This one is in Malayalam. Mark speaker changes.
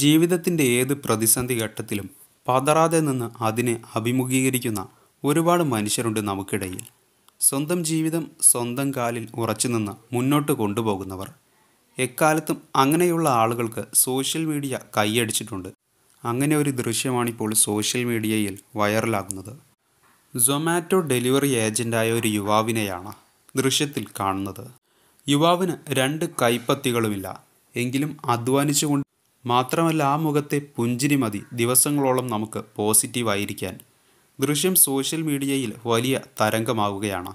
Speaker 1: ജീവിതത്തിൻ്റെ ഏത് പ്രതിസന്ധി ഘട്ടത്തിലും പതറാതെ നിന്ന് അതിനെ അഭിമുഖീകരിക്കുന്ന ഒരുപാട് മനുഷ്യരുണ്ട് നമുക്കിടയിൽ സ്വന്തം ജീവിതം സ്വന്തം കാലിൽ ഉറച്ചു നിന്ന് മുന്നോട്ട് കൊണ്ടുപോകുന്നവർ എക്കാലത്തും അങ്ങനെയുള്ള ആളുകൾക്ക് സോഷ്യൽ മീഡിയ കൈയടിച്ചിട്ടുണ്ട് അങ്ങനെ ഒരു ദൃശ്യമാണിപ്പോൾ സോഷ്യൽ മീഡിയയിൽ വൈറലാകുന്നത് സൊമാറ്റോ ഡെലിവറി ഏജൻ്റായ ഒരു യുവാവിനെയാണ് ദൃശ്യത്തിൽ കാണുന്നത് യുവാവിന് രണ്ട് കൈപ്പത്തികളുമില്ല എങ്കിലും അധ്വാനിച്ചുകൊണ്ട് മാത്രമല്ല ആ മുഖത്തെ പുഞ്ചിരി മതി ദിവസങ്ങളോളം നമുക്ക് പോസിറ്റീവായിരിക്കാൻ ദൃശ്യം സോഷ്യൽ മീഡിയയിൽ വലിയ തരംഗമാവുകയാണ്